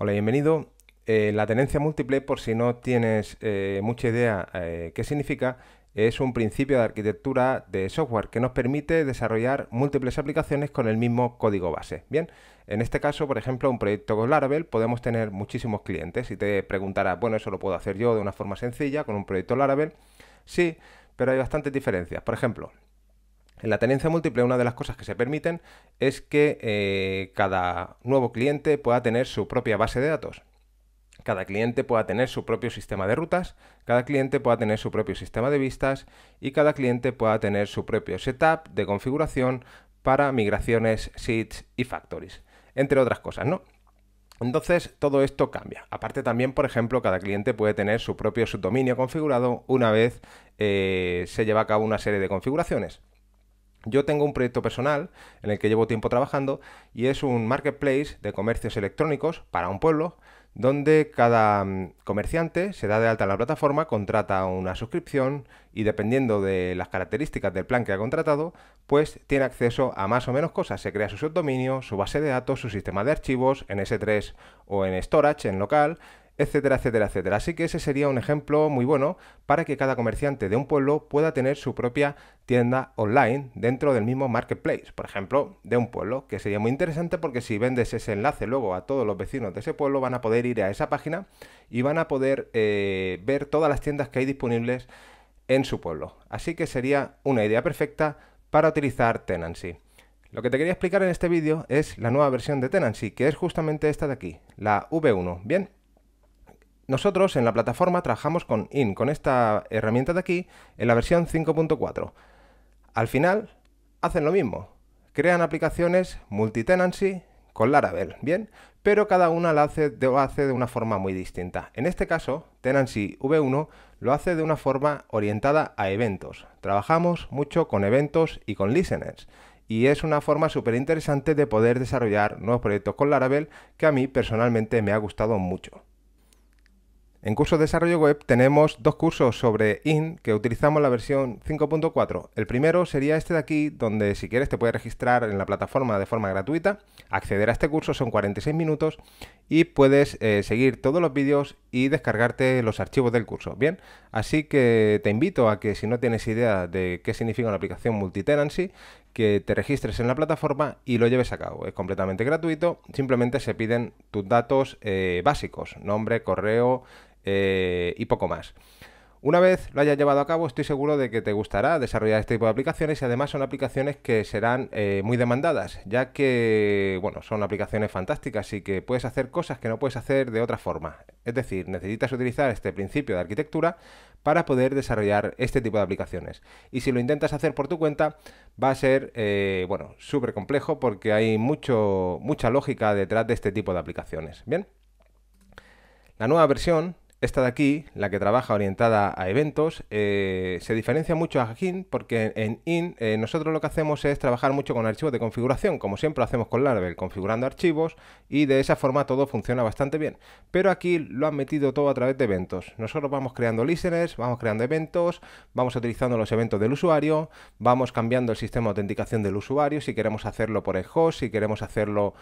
Hola, bienvenido. Eh, la tenencia múltiple, por si no tienes eh, mucha idea eh, qué significa, es un principio de arquitectura de software que nos permite desarrollar múltiples aplicaciones con el mismo código base. Bien, en este caso, por ejemplo, un proyecto con Laravel podemos tener muchísimos clientes y te preguntarás, bueno, eso lo puedo hacer yo de una forma sencilla con un proyecto Laravel. Sí, pero hay bastantes diferencias. Por ejemplo, en la tenencia múltiple una de las cosas que se permiten es que eh, cada nuevo cliente pueda tener su propia base de datos. Cada cliente pueda tener su propio sistema de rutas, cada cliente pueda tener su propio sistema de vistas y cada cliente pueda tener su propio setup de configuración para migraciones, seeds y factories, entre otras cosas, ¿no? Entonces todo esto cambia. Aparte también, por ejemplo, cada cliente puede tener su propio subdominio configurado una vez eh, se lleva a cabo una serie de configuraciones. Yo tengo un proyecto personal en el que llevo tiempo trabajando y es un marketplace de comercios electrónicos para un pueblo donde cada mm, comerciante se da de alta en la plataforma, contrata una suscripción y dependiendo de las características del plan que ha contratado, pues tiene acceso a más o menos cosas. Se crea su subdominio, su base de datos, su sistema de archivos en S3 o en storage, en local, etcétera, etcétera, etcétera. Así que ese sería un ejemplo muy bueno para que cada comerciante de un pueblo pueda tener su propia tienda online dentro del mismo marketplace, por ejemplo, de un pueblo, que sería muy interesante porque si vendes ese enlace luego a todos los vecinos de ese pueblo van a poder ir a esa página y van a poder eh, ver todas las tiendas que hay disponibles en su pueblo. Así que sería una idea perfecta para utilizar Tenancy. Lo que te quería explicar en este vídeo es la nueva versión de Tenancy, que es justamente esta de aquí, la V1. Bien, nosotros en la plataforma trabajamos con IN, con esta herramienta de aquí, en la versión 5.4. Al final, hacen lo mismo. Crean aplicaciones multi-tenancy con Laravel, ¿bien? Pero cada una la hace, lo hace de una forma muy distinta. En este caso, Tenancy V1 lo hace de una forma orientada a eventos. Trabajamos mucho con eventos y con listeners. Y es una forma súper interesante de poder desarrollar nuevos proyectos con Laravel que a mí personalmente me ha gustado mucho. En cursos de desarrollo web tenemos dos cursos sobre IN que utilizamos la versión 5.4. El primero sería este de aquí, donde si quieres te puedes registrar en la plataforma de forma gratuita, acceder a este curso son 46 minutos y puedes eh, seguir todos los vídeos y descargarte los archivos del curso. Bien, así que te invito a que si no tienes idea de qué significa una aplicación multitenancy, que te registres en la plataforma y lo lleves a cabo. Es completamente gratuito, simplemente se piden tus datos eh, básicos, nombre, correo, eh, y poco más. Una vez lo hayas llevado a cabo, estoy seguro de que te gustará desarrollar este tipo de aplicaciones y además son aplicaciones que serán eh, muy demandadas, ya que bueno, son aplicaciones fantásticas y que puedes hacer cosas que no puedes hacer de otra forma. Es decir, necesitas utilizar este principio de arquitectura para poder desarrollar este tipo de aplicaciones. Y si lo intentas hacer por tu cuenta, va a ser eh, bueno, súper complejo porque hay mucho, mucha lógica detrás de este tipo de aplicaciones. Bien. La nueva versión esta de aquí, la que trabaja orientada a eventos, eh, se diferencia mucho a In porque en IN eh, nosotros lo que hacemos es trabajar mucho con archivos de configuración, como siempre lo hacemos con Laravel, configurando archivos y de esa forma todo funciona bastante bien. Pero aquí lo han metido todo a través de eventos. Nosotros vamos creando listeners, vamos creando eventos, vamos utilizando los eventos del usuario, vamos cambiando el sistema de autenticación del usuario si queremos hacerlo por el host, si queremos hacerlo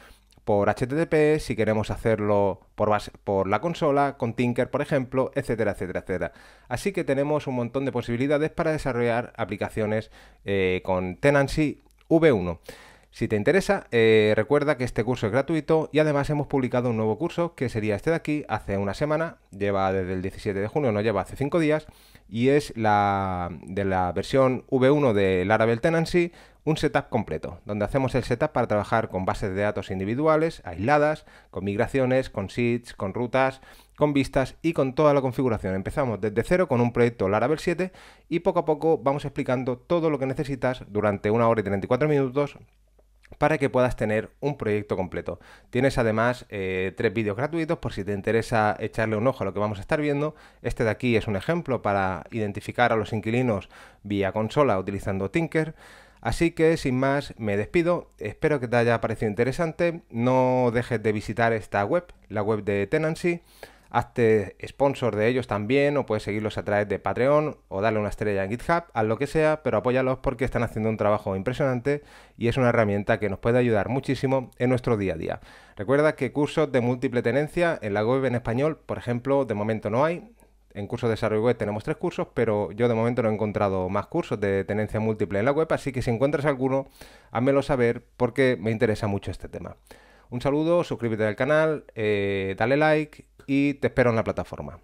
por HTTP, si queremos hacerlo por, por la consola, con Tinker, por ejemplo ejemplo, etcétera, etcétera, etcétera. Así que tenemos un montón de posibilidades para desarrollar aplicaciones eh, con Tenancy V1. Si te interesa, eh, recuerda que este curso es gratuito y además hemos publicado un nuevo curso que sería este de aquí hace una semana, lleva desde el 17 de junio, no lleva hace cinco días, y es la de la versión V1 de Laravel Tenancy, un setup completo, donde hacemos el setup para trabajar con bases de datos individuales, aisladas, con migraciones, con seeds con rutas, con vistas y con toda la configuración. Empezamos desde cero con un proyecto Laravel 7 y poco a poco vamos explicando todo lo que necesitas durante una hora y 34 minutos para que puedas tener un proyecto completo. Tienes además eh, tres vídeos gratuitos por si te interesa echarle un ojo a lo que vamos a estar viendo. Este de aquí es un ejemplo para identificar a los inquilinos vía consola utilizando Tinker. Así que sin más me despido, espero que te haya parecido interesante, no dejes de visitar esta web, la web de Tenancy. Hazte sponsor de ellos también o puedes seguirlos a través de Patreon o darle una estrella en GitHub, haz lo que sea, pero apóyalos porque están haciendo un trabajo impresionante y es una herramienta que nos puede ayudar muchísimo en nuestro día a día. Recuerda que cursos de múltiple tenencia en la web en español, por ejemplo, de momento no hay, en cursos de desarrollo web tenemos tres cursos, pero yo de momento no he encontrado más cursos de tenencia múltiple en la web, así que si encuentras alguno, házmelo saber porque me interesa mucho este tema. Un saludo, suscríbete al canal, eh, dale like y te espero en la plataforma.